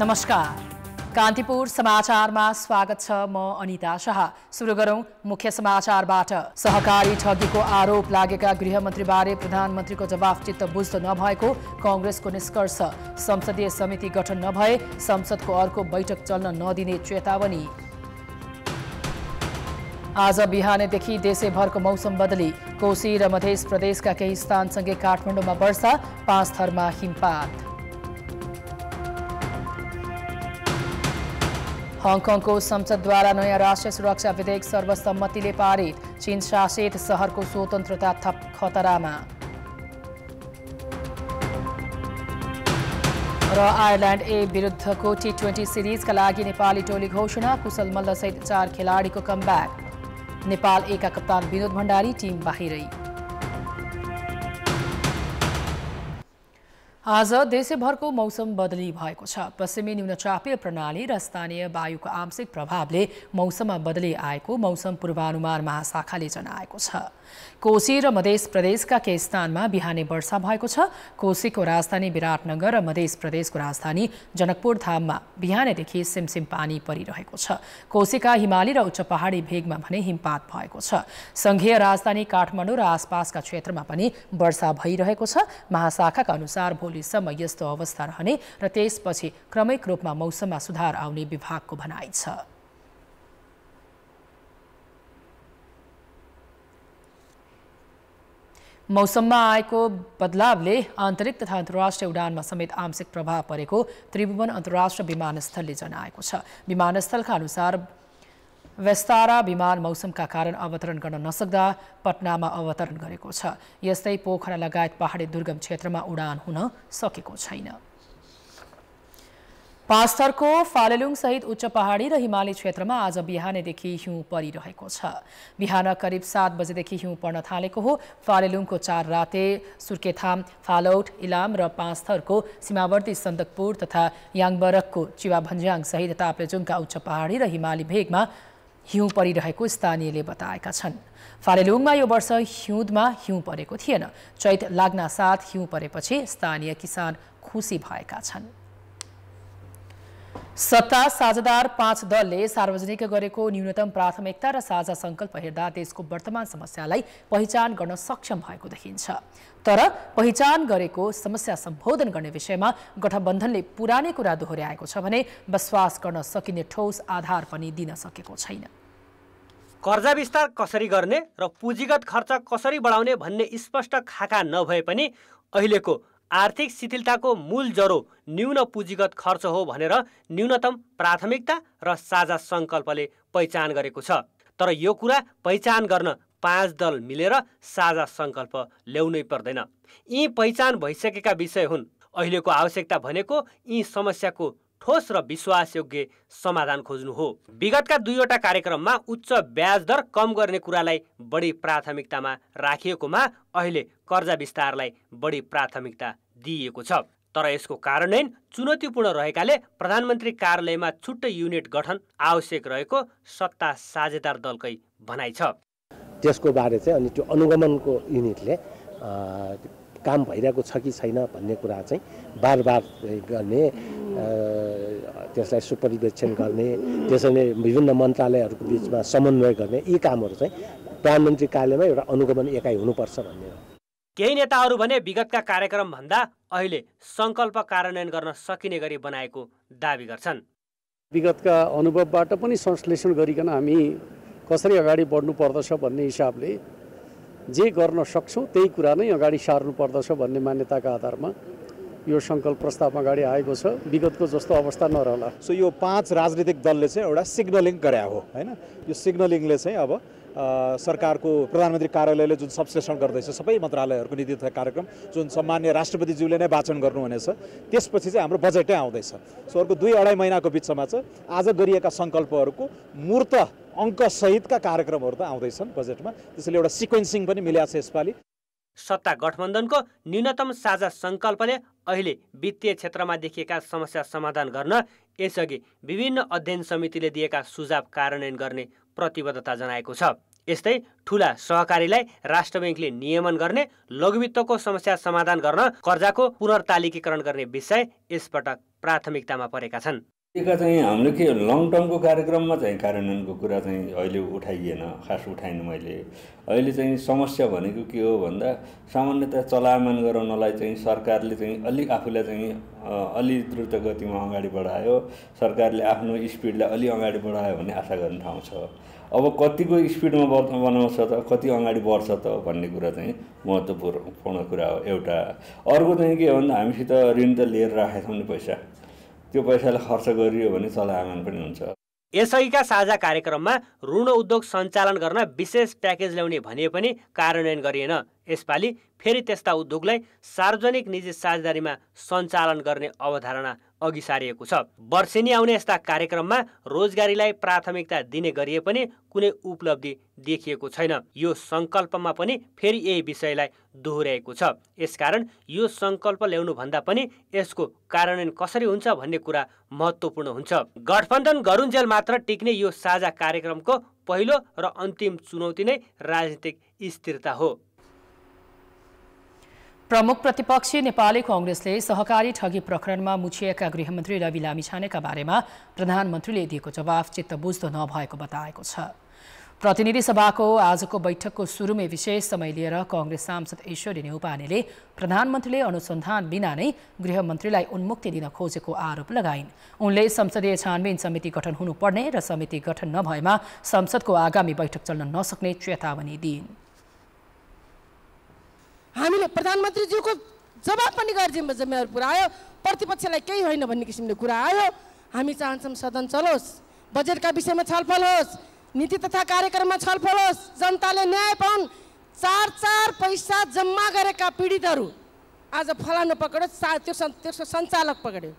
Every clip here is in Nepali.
नमस्कार कान्तिपुर समाचारमा स्वागत छ म अनिता शाह सुरु गरौं मुख्य समाचारबाट सहकारी ठगीको आरोप लागेका गृहमन्त्रीबारे प्रधानमन्त्रीको चित्त बुझ्दो नभएको कङ्ग्रेसको निष्कर्ष संसदीय समिति गठन नभए संसदको अर्को बैठक चल्न नदिने चेतावनी आज बिहानैदेखि देशैभरको मौसम बदली कोशी र मध्य प्रदेशका केही स्थानसँगै काठमाडौँमा वर्षा पाँच थरमा हिमपात हङकङको संसदद्वारा नयाँ राष्ट्रिय सुरक्षा विधेयक सर्वसम्मतिले पारित चीन शासित सहरको स्वतन्त्रता थप खतरामा र आयरल्यान्ड ए विरुद्धको टी ट्वेन्टी सिरिजका लागि नेपाली टोली घोषणा कुशल मल्लसहित चार खेलाडीको कमब्याक नेपाल एका कप्तान विनोद भण्डारी टिम बाहिरै आज देशभरको मौसम बदली भएको छ पश्चिमी न्यूनचापीय प्रणाली र स्थानीय वायुको आंशिक प्रभावले मौसममा बदली आएको मौसम पूर्वानुमान महाशाखाले जनाएको छ कोशी र मधेस प्रदेशका केही स्थानमा बिहानै वर्षा भएको छ कोशीको राजधानी विराटनगर र मधेस प्रदेशको राजधानी जनकपुर धाममा बिहानैदेखि सिमसिम पानी परिरहेको छ कोशीका हिमाली र उच्च पहाडी भेगमा भने हिमपात भएको छ संघीय राजधानी काठमाडौँ र आसपासका क्षेत्रमा पनि वर्षा भइरहेको छ महाशाखाका अनुसार भोलिसम्म यस्तो अवस्था रहने र त्यसपछि क्रमिक रूपमा मौसममा सुधार आउने विभागको भनाइ छ मौसममा आएको बदलावले आन्तरिक तथा अन्तर्राष्ट्रिय उडानमा समेत आंशिक प्रभाव परेको त्रिभुवन अन्तर्राष्ट्रिय विमानस्थलले जनाएको छ विमानस्थलका अनुसार वेस्तारा विमान मौसमका कारण अवतरण गर्न नसक्दा पटनामा अवतरण गरेको छ यस्तै पोखरा लगायत पहाडी दुर्गम क्षेत्रमा उडान हुन सकेको छैन पाँचथरको फालेलुङ सहित उच्च पहाडी र हिमाली क्षेत्रमा आज बिहानैदेखि हिउँ परिरहेको छ बिहान करिब सात बजेदेखि हिउँ पर्न थालेको हो फालेलुङको चार राते सुर्केथाम फालौट इलाम र पाँचथरको सीमावर्ती सन्दकपुर तथा याङबरकको चिवाभन्ज्याङ सहित ताप्लेजुङका उच्च पहाडी र हिमाली भेगमा हिउँ परिरहेको स्थानीयले बताएका छन् फालेलुङमा यो वर्ष हिउँदमा हिउँ परेको थिएन चैत लाग्ना साथ हिउँ परेपछि स्थानीय किसान खुसी भएका छन् सत्ता साझेदार पाँच दलले सार्वजनिक गरेको न्यूनतम प्राथमिकता र साझा सङ्कल्प हेर्दा देशको वर्तमान समस्यालाई पहिचान गर्न सक्षम भएको देखिन्छ तर पहिचान गरेको समस्या सम्बोधन गर्ने विषयमा गठबन्धनले पुरानै कुरा दोहोऱ्याएको छ भने विश्वास गर्न सकिने ठोस आधार पनि दिन सकेको छैन कर्जा विस्तार कसरी गर्ने र पुँजीगत खर्च कसरी बढाउने भन्ने स्पष्ट खाका नभए पनि अहिलेको आर्थिक शिथिलताको मूल जरो न्यून पुँजीगत खर्च हो भनेर न्यूनतम प्राथमिकता र साझा सङ्कल्पले पहिचान गरेको छ तर यो कुरा पहिचान गर्न पाँच दल मिलेर साझा सङ्कल्प ल्याउनै पर्दैन यी पहिचान भइसकेका विषय हुन् अहिलेको आवश्यकता भनेको यी समस्याको ठोस र विश्वासयोग्य समाधान खोज्नु हो विगतका दुईवटा कार्यक्रममा उच्च ब्याज दर कम गर्ने कुरालाई बढी प्राथमिकतामा राखिएकोमा अहिले कर्जा विस्तारलाई बढी प्राथमिकता दिइएको छ तर यसको कार्यान्वयन चुनौतीपूर्ण रहेकाले प्रधानमन्त्री कार्यालयमा छुट्टै युनिट गठन आवश्यक रहेको सत्ता साझेदार दलकै भनाइ छ त्यसको बारे चाहिँ अनि त्यो अनुगमनको युनिटले काम भइरहेको छ कि छैन भन्ने कुरा चाहिँ बार बार गर्ने त्यसलाई सुपरिवेक्षण गर्ने त्यसरी विभिन्न मन्त्रालयहरूको बिचमा समन्वय गर्ने यी कामहरू चाहिँ प्रधानमन्त्री कार्यालयमा एउटा अनुगमन एकाइ हुनुपर्छ भन्ने हो केही नेताहरू भने विगतका कार्यक्रमभन्दा अहिले सङ्कल्प कार्यान्वयन गर्न सकिने गरी बनाएको दावी गर्छन् विगतका अनुभवबाट पनि संश्लेषण गरिकन हामी कसरी अगाडि बढ्नु पर्दछ भन्ने हिसाबले जे गर्न सक्छौँ त्यही कुरा नै अगाडि सार्नु पर्दछ भन्ने मान्यताका आधारमा यो सङ्कल्प प्रस्ताव अगाडि आएको छ विगतको जस्तो अवस्था नरहला सो यो पाँच राजनीतिक दलले चाहिँ एउटा सिग्नलिङ गरे हो होइन यो सिग्नलिङले चाहिँ अब सरकारको प्रधानमन्त्री कार्यालयले जुन संश्लेषण गर्दैछ सबै मन्त्रालयहरूको नीति तथा कार्यक्रम जुन सम्मान्य राष्ट्रपतिज्यूले नै वाचन गर्नुहुनेछ त्यसपछि चाहिँ हाम्रो बजेटै आउँदैछ सो अर्को दुई अढाई महिनाको बिचमा चाहिँ आज गरिएका सङ्कल्पहरूको मूर्त अङ्कसहितका कार्यक्रमहरू त आउँदैछन् बजेटमा त्यसैले एउटा सिक्वेन्सिङ पनि मिलेको छ यसपालि सत्ता गठबन्धनको न्यूनतम साझा सङ्कल्पले अहिले वित्तीय क्षेत्रमा देखिएका समस्या समाधान गर्न यसअघि विभिन्न अध्ययन समितिले दिएका सुझाव कार्यान्वयन गर्ने प्रतिबद्धता जनाएको छ यस्तै ठुला सहकारीलाई राष्ट्र ब्याङ्कले नियमन गर्ने लघुवित्तको समस्या समाधान गर्न कर्जाको पुनर्तालिकीकरण गर्ने विषय यसपटक प्राथमिकतामा परेका छन् टिका चाहिँ हामीले के लङ टर्मको कार्यक्रममा चाहिँ कार्यान्वयनको कुरा चाहिँ अहिले उठाइएन खास उठाएन मैले अहिले चाहिँ समस्या भनेको के हो भन्दा सामान्यतया चलायमान गराउनलाई चाहिँ सरकारले चाहिँ अलिक आफूलाई चाहिँ अलि द्रुत गतिमा अगाडि बढायो सरकारले आफ्नो स्पिडलाई अलि अगाडि बढायो भन्ने आशा गर्ने ठाउँ छ अब कतिको स्पिडमा बढ बनाउँछ त कति अगाडि बढ्छ त भन्ने कुरा चाहिँ महत्त्वपूर्ण कुरा हो एउटा अर्को चाहिँ के हो भन्दा हामीसित ऋण त लिएर राखेका छौँ नि पैसा त्यो पैसालाई खर्च गरियो भने चलायमान पनि हुन्छ यसअघिका साझा कार्यक्रममा ऋण उद्योग सञ्चालन गर्न विशेष प्याकेज ल्याउने भनिए पनि कार्यान्वयन गरिएन यसपालि फेरि त्यस्ता उद्योगलाई सार्वजनिक निजी साझेदारीमा सञ्चालन गर्ने अवधारणा अघि सारिएको छ वर्षेनी आउने यस्ता कार्यक्रममा रोजगारीलाई प्राथमिकता दिने गरिए पनि कुनै उपलब्धि देखिएको छैन यो सङ्कल्पमा पनि फेरि यही विषयलाई दोहोऱ्याएको छ यसकारण यो सङ्कल्प ल्याउनुभन्दा पनि यसको कार्यान्वयन कसरी हुन्छ भन्ने कुरा महत्त्वपूर्ण हुन्छ गठबन्धन गरुन्जेल मात्र टिक्ने यो साझा कार्यक्रमको पहिलो र अन्तिम चुनौती नै राजनीतिक स्थिरता हो प्रमुख प्रतिपक्षी नेपाली कङ्ग्रेसले सहकारी ठगी प्रकरणमा मुछिएका गृहमन्त्री रवि लामिछानेका बारेमा प्रधानमन्त्रीले दिएको जवाफ चित्त बुझ्दो नभएको बताएको छ प्रतिनिधि सभाको आजको बैठकको सुरुमै विशेष समय लिएर कङ्ग्रेस सांसद ईश्वरी नेउपानेले प्रधानमन्त्रीले अनुसन्धान बिना नै गृहमन्त्रीलाई उन्मुक्ति दिन खोजेको आरोप लगाइन् उनले संसदीय छानबिन समिति गठन हुनुपर्ने र समिति गठन नभएमा संसदको आगामी बैठक चल्न नसक्ने चेतावनी दिइन् हामीले प्रधानमन्त्रीज्यूको जवाब पनि गर्जिम जिम्मेवार पुरा आयो प्रतिपक्षलाई केही होइन भन्ने किसिमले कुरा आयो हामी चाहन्छौँ सदन चलोस् बजेटका विषयमा छलफल होस् नीति तथा कार्यक्रममा छलफल होस् जनताले न्याय पाउन् चार चार पैसा जम्मा गरेका पीडितहरू आज फलानु पकड्यो सा त्यो त्यसको सञ्चालक पक्रियो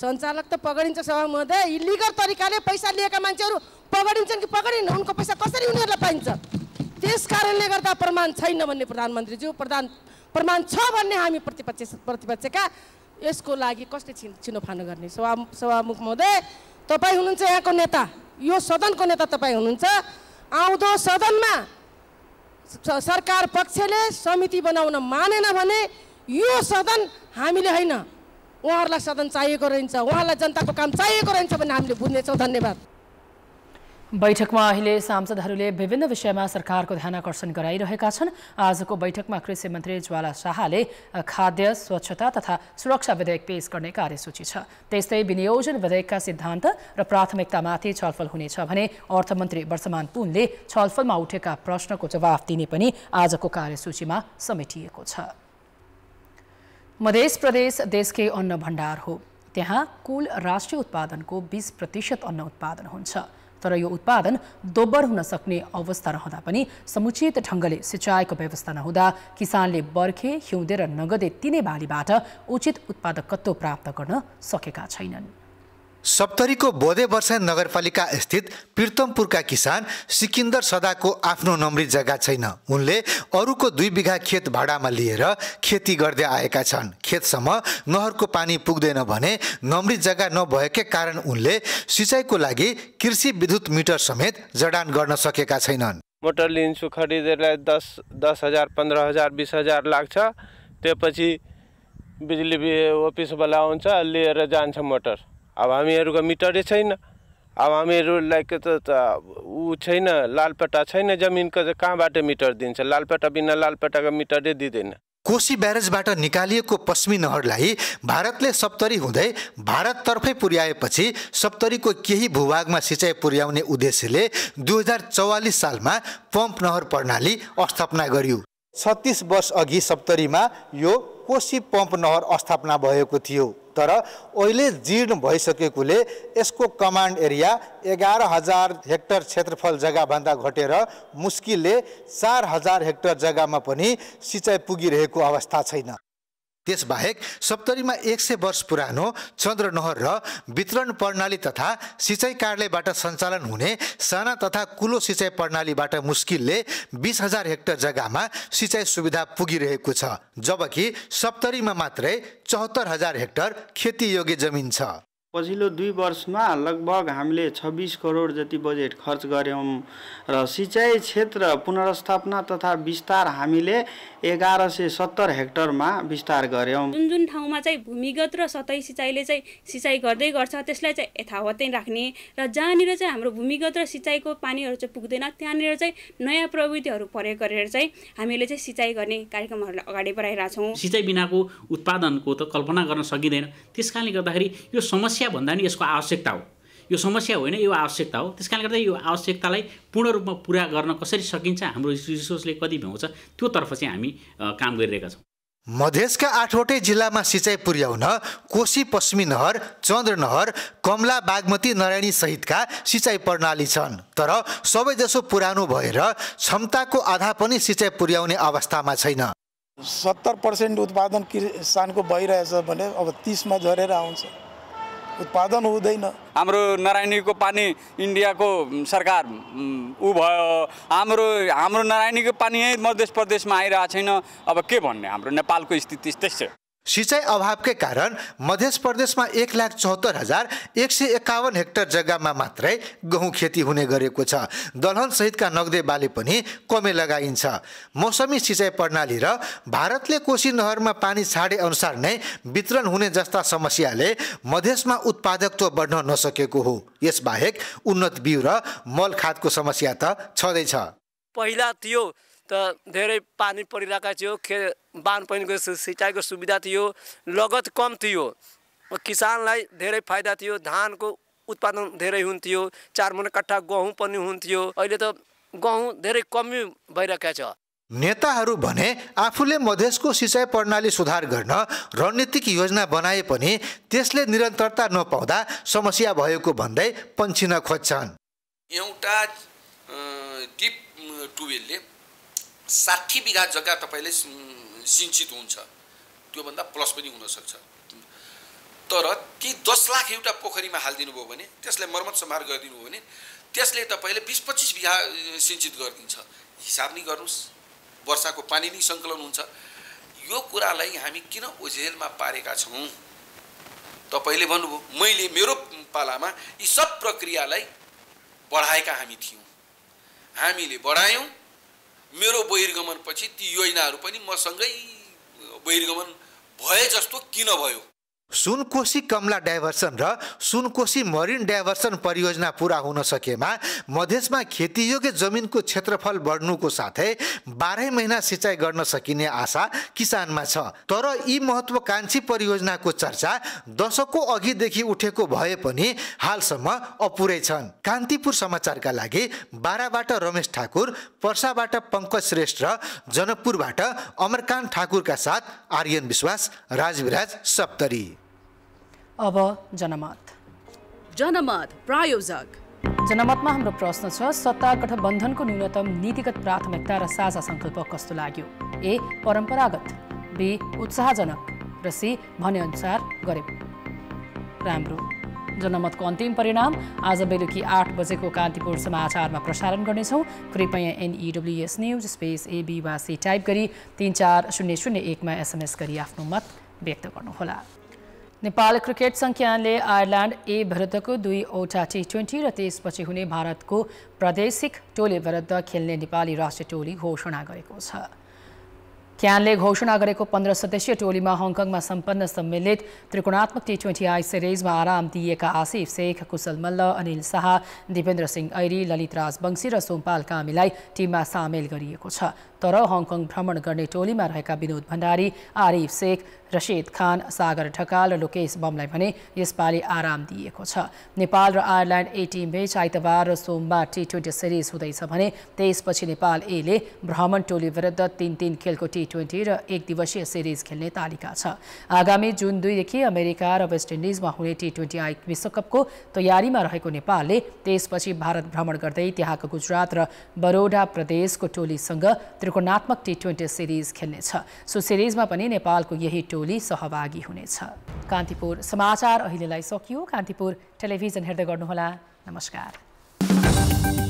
सञ्चालक त पक्रिन्छ सभा महोदय इलिगल तरिकाले पैसा लिएका मान्छेहरू पक्रिन्छन् कि पक्रिन् उनको पैसा कसरी उनीहरूलाई पाइन्छ त्यस कारणले गर्दा प्रमाण छैन भन्ने प्रधानमन्त्रीज्यू प्रधान प्रमाण छ भन्ने हामी प्रतिपक्ष प्रतिपक्षका यसको लागि कसले छि छिनोफानो गर्ने सभा सभामुख महोदय तपाईँ हुनुहुन्छ यहाँको नेता यो सदनको नेता तपाईँ हुनुहुन्छ आउँदो सदनमा सरकार पक्षले समिति बनाउन मानेन भने यो सदन हामीले होइन उहाँहरूलाई सदन चाहिएको रहन्छ उहाँहरूलाई जनताको काम चाहिएको रहन्छ भने हामीले बुझ्नेछौँ धन्यवाद बैठकमा अहिले सांसदहरूले विभिन्न विषयमा सरकारको ध्यान आकर्षण गराइरहेका छन् आजको बैठकमा कृषि मन्त्री ज्वाला शाहले खाद्य स्वच्छता तथा सुरक्षा विधेयक पेश गर्ने कार्यसूची छ त्यस्तै विनियोजन विधेयकका सिद्धान्त र प्राथमिकतामाथि छलफल हुनेछ भने अर्थमन्त्री वर्षमान पुनले छलफलमा उठेका प्रश्नको जवाफ दिने पनि आजको कार्यसूचीमा समेटिएको छ मधेस प्रदेश देशकै अन्न भण्डार हो त्यहाँ कुल राष्ट्रिय उत्पादनको बिस प्रतिशत अन्न उत्पादन हुन्छ तर यो उत्पादन दोब्बर हुन सक्ने अवस्था रहँदा पनि समुचित ढङ्गले सिँचाइको व्यवस्था नहुँदा किसानले बर्खे हिउँदे र नगदे तिनै बालीबाट उचित उत्पादकत्व प्राप्त गर्न सकेका छैनन् सप्तरीको बोधे वर्षा नगरपालिका स्थित प्रितमपुरका किसान सिकिन्दर सदाको आफ्नो नम्री जग्गा छैन उनले अरूको दुई बिघा खेत भाडामा लिएर खेती गर्दै आएका छन् खेतसम्म नहरको पानी पुग्दैन भने नम्री जग्गा नभएकै कारण उनले सिँचाइको लागि कृषि विद्युत मिटर समेत जडान गर्न सकेका छैनन् मोटर लिन्छु खरिदेलाई दस दस हजार पन्ध्र हजार बिस हजार लाग्छ त्यो पछि बिजुली अफिसवाला आउँछ लिएर जान्छ मोटर अब हामीहरूको मिटरै छैन अब हामीहरूलाई त ऊ छैन लालपेटा छैन जमिनको चाहिँ कहाँबाट मिटर दिन्छ लालपेटा बिना लालपेटाको मिटरै दिँदैन कोशी ब्यारेजबाट निकालिएको पश्चिमी नहरलाई भारतले सप्तरी हुँदै भारततर्फै पुर्याएपछि सप्तरीको केही भूभागमा सिँचाइ पुर्याउने उद्देश्यले दुई हजार चौवालिस सालमा पम्प नहर प्रणाली स्थापना गरियो छत्तिस वर्ष अघि सप्तरीमा यो कोशी पम्प नहर स्थापना भएको थियो तर अहिले जीर्ण भइसकेकोले यसको कमान्ड एरिया एघार हजार हेक्टर क्षेत्रफल जग्गाभन्दा घटेर मुस्किलले चार हजार हेक्टर जग्गामा पनि सिँचाइ पुगिरहेको अवस्था छैन त्यसबाहेक सप्तरीमा एक सय वर्ष पुरानो चन्द्र नहर र वितरण प्रणाली तथा सिँचाइ कार्यालयबाट सञ्चालन हुने साना तथा कुलो सिँचाइ प्रणालीबाट मुस्किलले बिस हजार हेक्टर जग्गामा सिँचाइ सुविधा पुगिरहेको छ जबकि सप्तरीमा मात्रै चौहत्तर हजार हेक्टर खेतीयोग्य जमिन छ पछिल्लो दुई वर्षमा लगभग हामीले छब्बिस करोड जति बजेट खर्च गऱ्यौँ र सिँचाइ क्षेत्र पुनर्स्थापना तथा विस्तार हामीले एघार सय सत्तर हेक्टरमा विस्तार गऱ्यौँ जुन जुन ठाउँमा चाहिँ भूमिगत र सतही सिँचाइले चाहिँ सिँचाइ गर्दै गर्छ त्यसलाई चाहिँ यथावतै राख्ने र जहाँनिर चाहिँ हाम्रो भूमिगत र सिँचाइको पानीहरू चाहिँ पुग्दैन त्यहाँनिर चाहिँ नयाँ प्रविधिहरू प्रयोग गरेर चाहिँ हामीले चाहिँ सिँचाइ गर्ने कार्यक्रमहरूलाई अगाडि बढाइरहेछौँ सिँचाइ बिनाको उत्पादनको त कल्पना गर्न सकिँदैन त्यस कारणले गर्दाखेरि यो समस्या समस्या भन्दा नि यसको आवश्यकता हो यो समस्या होइन यो आवश्यकता हो त्यस कारणले गर्दा यो आवश्यकतालाई पूर्ण रूपमा पुरा गर्न कसरी सकिन्छ हाम्रो रिसोर्सले कति भ्याउँछ त्योतर्फ चाहिँ हामी काम गरिरहेका छौँ मधेसका आठवटै जिल्लामा सिँचाइ पुर्याउन कोशी पश्चिमी नहर चन्द्र नहर कमला बागमती नारायणी सहितका सिँचाइ प्रणाली छन् तर सबैजसो पुरानो भएर क्षमताको आधा पनि सिँचाइ पुर्याउने अवस्थामा छैन सत्तर पर्सेन्ट उत्पादन किसानको भइरहेछ भने अब तिसमा झरेर आउँछ उत्पादन हुँदैन हाम्रो नारायणीको पानी इन्डियाको सरकार ऊ भयो हाम्रो हाम्रो नारायणीको पानी यहीँ मध्य प्रदेशमा आइरहेको छैन अब के भन्ने हाम्रो नेपालको स्थिति त्यस्तै छ सिँचाइ अभावकै कारण मध्य प्रदेशमा एक लाख चौहत्तर हजार एक सय एकाउन्न हेक्टर जग्गामा मात्रै गहुँ खेती हुने गरेको छ दलहनसहितका नगदे बाली पनि कमे लगाइन्छ मौसमी सिँचाइ प्रणाली र भारतले कोशी नहरमा पानी छाडे अनुसार नै वितरण हुने जस्ता समस्याले मधेसमा उत्पादकत्व बढ्न नसकेको हो यसबाहेक उन्नत बिउ र मल खादको समस्या त छँदैछ पहिला त्यो त धेरै पानी परिरहेको थियो खे बाँध सिँचाइको सुविधा थियो लगत कम थियो किसानलाई धेरै फाइदा थियो धानको उत्पादन धेरै हुन्थ्यो चार महिना कट्ठा गहुँ पनि हुन्थ्यो अहिले त गहुँ धेरै कमी भइरहेका छ नेताहरू भने आफूले मधेसको सिँचाइ प्रणाली सुधार गर्न रणनीतिक योजना बनाए पनि त्यसले निरन्तरता नपाउँदा समस्या भएको भन्दै पन्छिन खोज्छन् एउटा डिप टुवेलले साठी बिघा जग्गा तपाईँले सिन्चित हुन्छ त्योभन्दा प्लस पनि हुनसक्छ तर ती दस लाख एउटा पोखरीमा हालिदिनु भयो भने त्यसलाई मर्मत सम्हार गरिदिनु भयो भने त्यसले तपाईँले बिस पच्चिस बिघा सिन्चित गरिदिन्छ हिसाब नै गर्नुहोस् वर्षाको पानी नै सङ्कलन हुन्छ यो कुरालाई हामी किन ओझेलमा पारेका छौँ तपाईँले भन्नुभयो मैले मेरो पालामा यी सब प्रक्रियालाई बढाएका हामी थियौँ हामीले बढायौँ मेरो बहिर्गमनपछि ती योजनाहरू पनि मसँगै बहिर्गमन भए जस्तो किन भयो सुनकोशी कमला डाइभर्सन र सुनकोशी मरिन डाइभर्सन परियोजना पुरा हुन सकेमा मधेसमा खेतीयोग्य जमिनको क्षेत्रफल बढ्नुको साथै बाह्रै महिना सिँचाइ गर्न सकिने आशा किसानमा छ तर यी महत्वाकांक्षी परियोजनाको चर्चा दशकको अघिदेखि उठेको भए पनि हालसम्म अपुरै छन् कान्तिपुर समाचारका लागि बाराबाट रमेश ठाकुर पर्साबाट पङ्कज श्रेष्ठ र जनकपुरबाट अमरकान्त ठाकुरका साथ आर्यन विश्वास राजविराज सप्तरी अब जनमत जनमत प्रायोजक जनमतमा हाम्रो प्रश्न छ सत्ता गठबन्धनको न्यूनतम नीतिगत प्राथमिकता र साझा सङ्कल्प कस्तो लाग्यो ए परम्परागत बी उत्साहजनक र सी भनेअनुसार गरे राम्रो जनमतको अन्तिम परिणाम आज बेलुकी आठ बजेको कान्तिपुर समाचारमा प्रसारण गर्नेछौँ कृपया एनइडब्ल्युएस न्युज स्पेस एबी वा सी टाइप गरी तिन चार शून्य शून्य एकमा एसएमएस गरी आफ्नो मत व्यक्त गर्नुहोला नेपाल क्रिकेट सङ्ख्यानले आयरल्यान्ड ए विरुद्धको दुईवटा टी ट्वेन्टी र त्यसपछि हुने भारतको प्रादेशिक टोली विरुद्ध खेल्ने नेपाली राष्ट्रिय टोली घोषणा गरेको छ क्यानले घोषणा गरेको पन्ध्र सदस्यीय टोलीमा हङकङमा सम्पन्न सम्मिलित त्रिकोणात्मक टी ट्वेन्टी आई सिरिजमा आराम दिएका आसिफ शेख कुशल मल्ल अनिल शाह दिपेन्द्र सिंह ऐरी ललित वंशी र सोमपाल कामीलाई टिममा सामेल गरिएको छ तर हङकङ भ्रमण गर्ने टोलीमा रहेका विनोद भण्डारी आरिफ शेख रसिद खान सागर ढकाल र लोकेश बमलाई भने यसपालि आराम दिएको छ नेपाल र आयरल्यान्ड ए टिम बीच आइतबार र सोमबार टी ट्वेन्टी सिरिज हुँदैछ भने त्यसपछि नेपाल एले भ्रमण टोली विरुद्ध तीन तीन खेलको टी ट्वेन्टी र एक दिवसीय सिरिज खेल्ने तालिका छ आगामी जुन दुईदेखि अमेरिका र वेस्ट इन्डिजमा हुने टी ट्वेन्टी आई विश्वकपको तयारीमा रहेको नेपालले त्यसपछि भारत भ्रमण गर्दै त्यहाँको गुजरात र बडोडा प्रदेशको टोलीसँग त्रिकोणात्मक टी ट्वेन्टी सिरिज खेल्नेछ सो सिरिजमा पनि नेपालको यही टोली टोली सहभागी हुनेछ कान्तिपुर समाचार अहिलेलाई सकियो कान्तिपुर टेलिभिजन हेर्दै गर्नुहोला नमस्कार